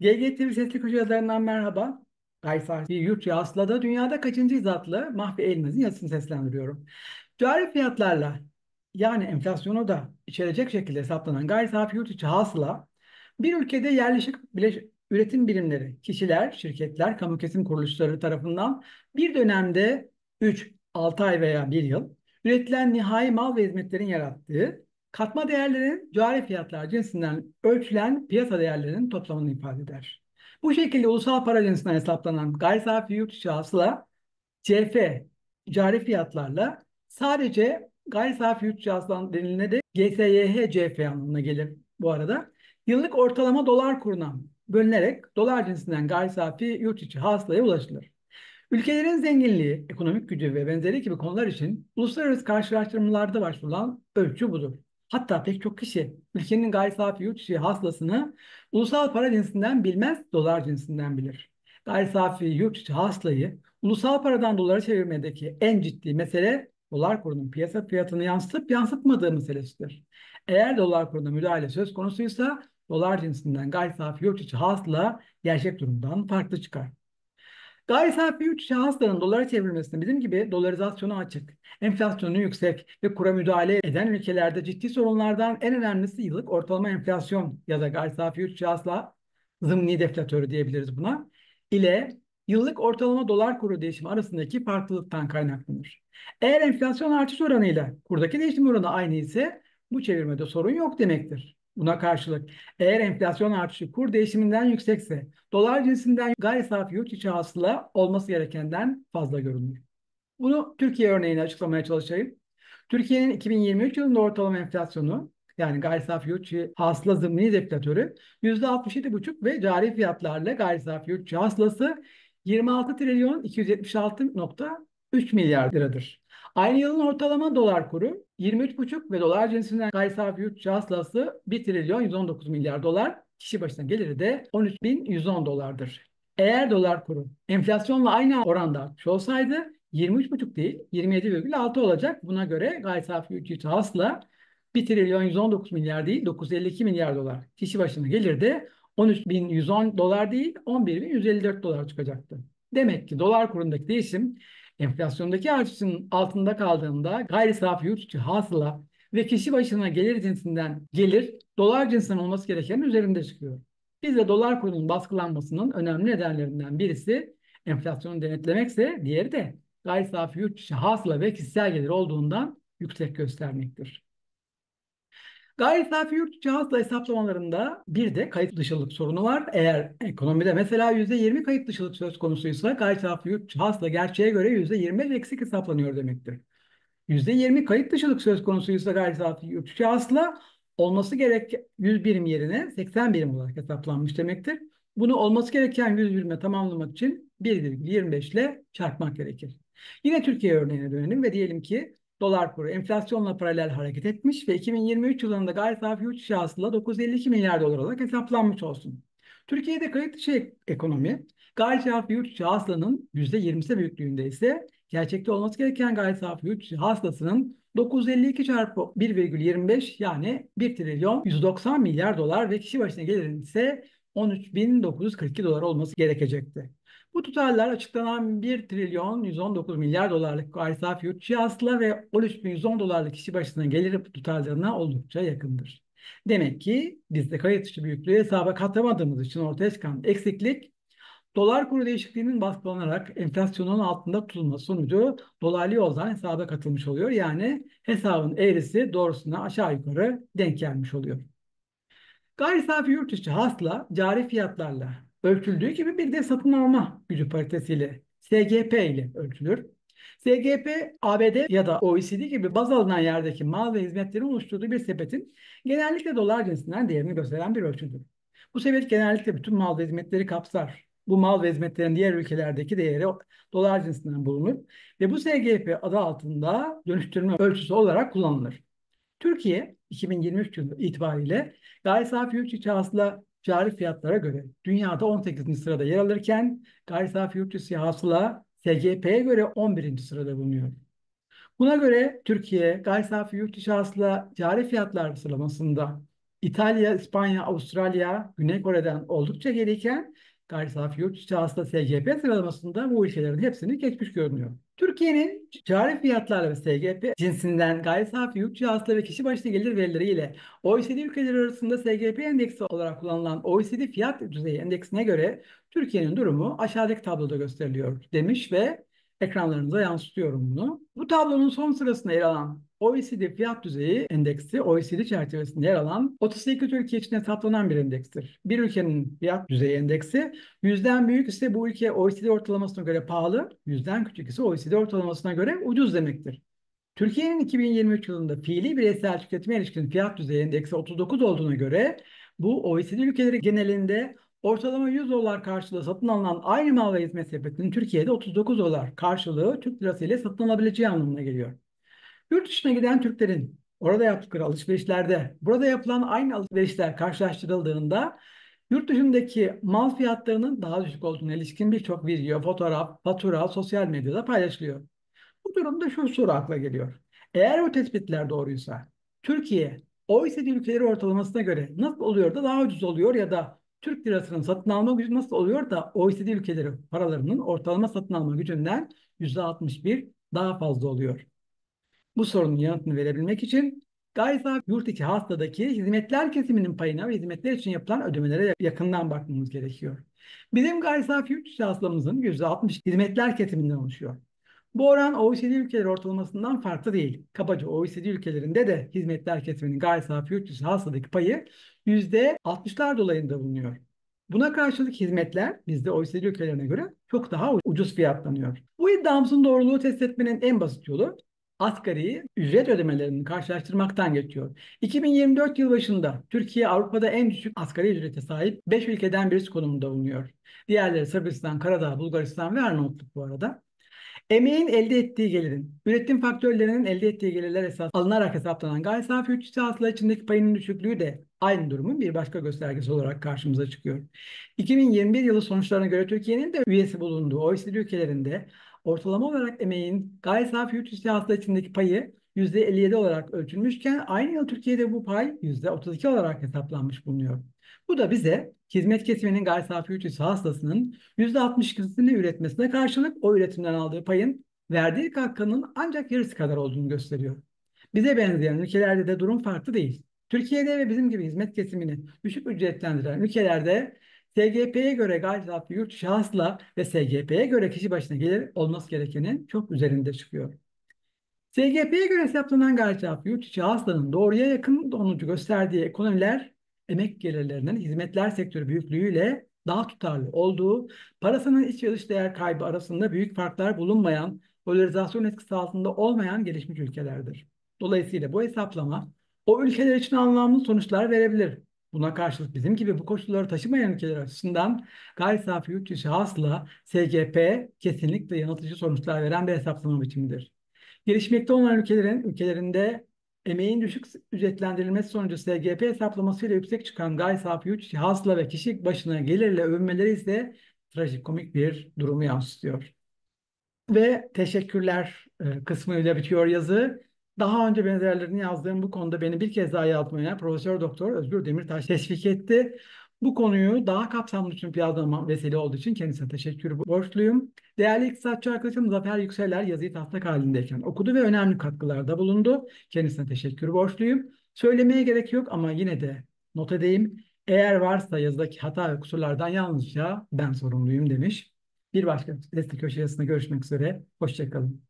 GGTV Sesli Köşe yazarından merhaba. Gay Farsi Yurtçı Asla'da dünyada kaçıncı adlı Mahfi Elmez'in yazısını seslendiriyorum. Cari fiyatlarla yani enflasyonu da içerecek şekilde hesaplanan gayri safi yurt içi hasıla bir ülkede yerleşik bileş, üretim birimleri, kişiler, şirketler, kamu kesim kuruluşları tarafından bir dönemde 3, 6 ay veya 1 yıl üretilen nihai mal ve hizmetlerin yarattığı Katma değerlerin cari fiyatlar cinsinden ölçülen piyasa değerlerinin toplamını ifade eder. Bu şekilde ulusal para cinsinden hesaplanan gayri safi yurt içi hasıla CF cari fiyatlarla sadece gayri safi yurt içi hasılan denilene de GSYH CF anlamına gelir bu arada. Yıllık ortalama dolar kuruna bölünerek dolar cinsinden gayri safi yurt içi hasılaya ulaşılır. Ülkelerin zenginliği, ekonomik gücü ve benzeri gibi konular için uluslararası karşılaştırmalarda başvurulan ölçü budur. Hatta pek çok kişi ülkenin gayri safi yurt içi haslasını ulusal para cinsinden bilmez, dolar cinsinden bilir. Gayri safi yurt içi haslayı ulusal paradan dolara çevirmedeki en ciddi mesele dolar kurunun piyasa fiyatını yansıtıp yansıtmadığı meselesidir. Eğer dolar kuruna müdahale söz konusuysa dolar cinsinden gayri safi yurt içi hasla gerçek durumdan farklı çıkar. Gayri safi yurt içi hastanın dolara çevrilmesine bizim gibi dolarizasyonu açık, enflasyonu yüksek ve kura müdahale eden ülkelerde ciddi sorunlardan en önemlisi yıllık ortalama enflasyon ya da gayri safi yurt içi hasla zımni deflatörü diyebiliriz buna ile yıllık ortalama dolar kuru değişimi arasındaki farklılıktan kaynaklanır. Eğer enflasyon artış oranıyla kurdaki değişim oranı aynı ise bu çevirmede sorun yok demektir. Buna karşılık eğer enflasyon artışı kur değişiminden yüksekse dolar cinsinden gayri safi yurt içi hasıla olması gerekenden fazla görünüyor. Bunu Türkiye örneğini açıklamaya çalışayım. Türkiye'nin 2023 yılında ortalama enflasyonu yani gayri safi yurt içi hasıla zımni deflatörü %67,5 ve cari fiyatlarla gayri safi yurt içi hasılası 26 trilyon 276.3 milyar liradır. Aynı yılın ortalama dolar kuru 23,5 ve dolar cinsinden gayri safi yurt hasılası 1 trilyon 119 milyar dolar. Kişi başına geliri de 13.110 dolardır. Eğer dolar kuru enflasyonla aynı oranda artmış olsaydı 23,5 değil 27,6 olacak. Buna göre gayri safi yurt hasıla 1 trilyon 119 milyar değil 952 milyar dolar. Kişi başına gelir de 13.110 dolar değil 11.154 dolar çıkacaktı. Demek ki dolar kurundaki değişim Enflasyondaki artışın altında kaldığında gayri safi yurt içi hasıla ve kişi başına gelir cinsinden gelir dolar cinsinden olması gereken üzerinde çıkıyor. Bizde dolar kurunun baskılanmasının önemli nedenlerinden birisi enflasyonu denetlemekse diğeri de gayri safi yurt içi hasıla ve kişisel gelir olduğundan yüksek göstermektir. Gayri safi yurt içi hasıla hesaplamalarında bir de kayıt dışılık sorunu var. Eğer ekonomide mesela %20 kayıt dışılık söz konusuysa gayri safi yurt içi hasıla gerçeğe göre %20 eksik hesaplanıyor demektir. %20 kayıt dışılık söz konusuysa gayri safi yurt içi hasıla olması gerek 100 birim yerine 80 birim olarak hesaplanmış demektir. Bunu olması gereken 100 birime tamamlamak için 1,25 ile çarpmak gerekir. Yine Türkiye örneğine dönelim ve diyelim ki dolar kuru enflasyonla paralel hareket etmiş ve 2023 yılında gayri safi yurt içi hasıla 952 milyar dolar olarak hesaplanmış olsun. Türkiye'de kayıt dışı ekonomi gayri safi yurt içi hasılanın %20'si büyüklüğünde ise gerçekte olması gereken gayri safi yurt içi hasılasının 952 çarpı 1,25 yani 1 trilyon 190 milyar dolar ve kişi başına gelirin ise 13.942 dolar olması gerekecekti. Bu tutarlar açıklanan 1 trilyon 119 milyar dolarlık gayri safi yurt cihazla ve 13.110 dolarlık kişi başına gelir tutarlarına oldukça yakındır. Demek ki bizde kayıt dışı büyüklüğü hesaba katamadığımız için ortaya çıkan eksiklik dolar kuru değişikliğinin baskılanarak enflasyonun altında tutulması sonucu dolarlı yoldan hesaba katılmış oluyor. Yani hesabın eğrisi doğrusuna aşağı yukarı denk gelmiş oluyor. Gayri safi yurt içi hasla cari fiyatlarla ölçüldüğü gibi bir de satın alma gücü paritesiyle SGP ile ölçülür. SGP, ABD ya da OECD gibi baz alınan yerdeki mal ve hizmetlerin oluşturduğu bir sepetin genellikle dolar cinsinden değerini gösteren bir ölçüdür. Bu sepet genellikle bütün mal ve hizmetleri kapsar. Bu mal ve hizmetlerin diğer ülkelerdeki değeri dolar cinsinden bulunur ve bu SGP adı altında dönüştürme ölçüsü olarak kullanılır. Türkiye 2023 yılı itibariyle gayri safi yurt içi hasıla cari fiyatlara göre dünyada 18. sırada yer alırken gayri safi yurt dışı hasıla SGP'ye göre 11. sırada bulunuyor. Buna göre Türkiye gayri safi yurt dışı hasıla cari fiyatlar sıralamasında İtalya, İspanya, Avustralya, Güney Kore'den oldukça geriyken gayri safi yurt içi hasta SGP sıralamasında bu ülkelerin hepsini geçmiş görünüyor. Türkiye'nin cari fiyatlarla ve SGP cinsinden gayri safi yurt içi hasta ve kişi başına gelir verileriyle OECD ülkeleri arasında SGP endeksi olarak kullanılan OECD fiyat düzeyi endeksine göre Türkiye'nin durumu aşağıdaki tabloda gösteriliyor demiş ve ekranlarınıza yansıtıyorum bunu. Bu tablonun son sırasında yer alan OECD fiyat düzeyi endeksi OECD çerçevesinde yer alan 32 ülke için hesaplanan bir endekstir. Bir ülkenin fiyat düzeyi endeksi yüzden büyük ise bu ülke OECD ortalamasına göre pahalı, yüzden küçük ise OECD ortalamasına göre ucuz demektir. Türkiye'nin 2023 yılında fiili bireysel tüketime ilişkin fiyat düzeyi endeksi 39 olduğuna göre bu OECD ülkeleri genelinde Ortalama 100 dolar karşılığı satın alınan aynı mal ve hizmet sepetinin Türkiye'de 39 dolar karşılığı Türk lirası ile satın alabileceği anlamına geliyor. Yurt dışına giden Türklerin orada yaptıkları alışverişlerde burada yapılan aynı alışverişler karşılaştırıldığında yurt dışındaki mal fiyatlarının daha düşük olduğuna ilişkin birçok video, fotoğraf, fatura sosyal medyada paylaşılıyor. Bu durumda şu soru akla geliyor. Eğer bu tespitler doğruysa Türkiye OECD ülkeleri ortalamasına göre nasıl oluyor da daha ucuz oluyor ya da Türk lirasının satın alma gücü nasıl oluyor da OECD ülkeleri paralarının ortalama satın alma gücünden %61 daha fazla oluyor? Bu sorunun yanıtını verebilmek için Gayza yurt içi hastadaki hizmetler kesiminin payına ve hizmetler için yapılan ödemelere yakından bakmamız gerekiyor. Bizim gayri safi yurt içi hastamızın %60 hizmetler kesiminden oluşuyor. Bu oran OECD ülkeleri ortalamasından farklı değil. Kabaca OECD ülkelerinde de hizmetler kesiminin gayri safi yurt dışı hasıladaki payı %60'lar dolayında bulunuyor. Buna karşılık hizmetler bizde OECD ülkelerine göre çok daha ucuz fiyatlanıyor. Bu iddiamızın doğruluğu test etmenin en basit yolu asgari ücret ödemelerini karşılaştırmaktan geçiyor. 2024 yıl başında Türkiye Avrupa'da en düşük asgari ücrete sahip 5 ülkeden birisi konumunda bulunuyor. Diğerleri Sırbistan, Karadağ, Bulgaristan ve Arnavutluk bu arada. Emeğin elde ettiği gelirin, üretim faktörlerinin elde ettiği gelirler esas alınarak hesaplanan gayri safi yurt hasıla içindeki payının düşüklüğü de aynı durumun bir başka göstergesi olarak karşımıza çıkıyor. 2021 yılı sonuçlarına göre Türkiye'nin de üyesi bulunduğu OECD ülkelerinde ortalama olarak emeğin gayri safi yurt hasıla içindeki payı %57 olarak ölçülmüşken aynı yıl Türkiye'de bu pay %32 olarak hesaplanmış bulunuyor. Bu da bize hizmet kesiminin gayri safi yurt içi hastasının %62'sini üretmesine karşılık o üretimden aldığı payın verdiği kalkanın ancak yarısı kadar olduğunu gösteriyor. Bize benzeyen ülkelerde de durum farklı değil. Türkiye'de ve bizim gibi hizmet kesimini düşük ücretlendiren ülkelerde SGP'ye göre gayri safi yurt şahısla ve SGP'ye göre kişi başına gelir olması gerekenin çok üzerinde çıkıyor. SGP'ye göre hesaplanan gayri safi yurt içi hasılanın doğruya yakın donucu gösterdiği ekonomiler emek gelirlerinin hizmetler sektörü büyüklüğüyle daha tutarlı olduğu, parasının iç ve dış değer kaybı arasında büyük farklar bulunmayan, polarizasyon etkisi altında olmayan gelişmiş ülkelerdir. Dolayısıyla bu hesaplama o ülkeler için anlamlı sonuçlar verebilir. Buna karşılık bizim gibi bu koşulları taşımayan ülkeler açısından gayri safi yurt dışı hasla SGP kesinlikle yanıltıcı sonuçlar veren bir hesaplama biçimidir. Gelişmekte olan ülkelerin ülkelerinde emeğin düşük ücretlendirilmesi sonucu SGP hesaplamasıyla yüksek çıkan gay safi yurt cihazla ve kişi başına gelirle övmeleri ise trajikomik bir durumu yansıtıyor. Ve teşekkürler e, kısmıyla bitiyor yazı. Daha önce benzerlerini yazdığım bu konuda beni bir kez daha yazmaya Profesör Doktor Özgür Demirtaş teşvik etti. Bu konuyu daha kapsamlı tüm piyazlama vesile olduğu için kendisine teşekkür borçluyum. Değerli iktisatçı arkadaşım Zafer Yükseler yazıyı taslak halindeyken okudu ve önemli katkılarda bulundu. Kendisine teşekkür borçluyum. Söylemeye gerek yok ama yine de not edeyim. Eğer varsa yazıdaki hata ve kusurlardan yalnızca ben sorumluyum demiş. Bir başka destek köşe yazısında görüşmek üzere. Hoşçakalın.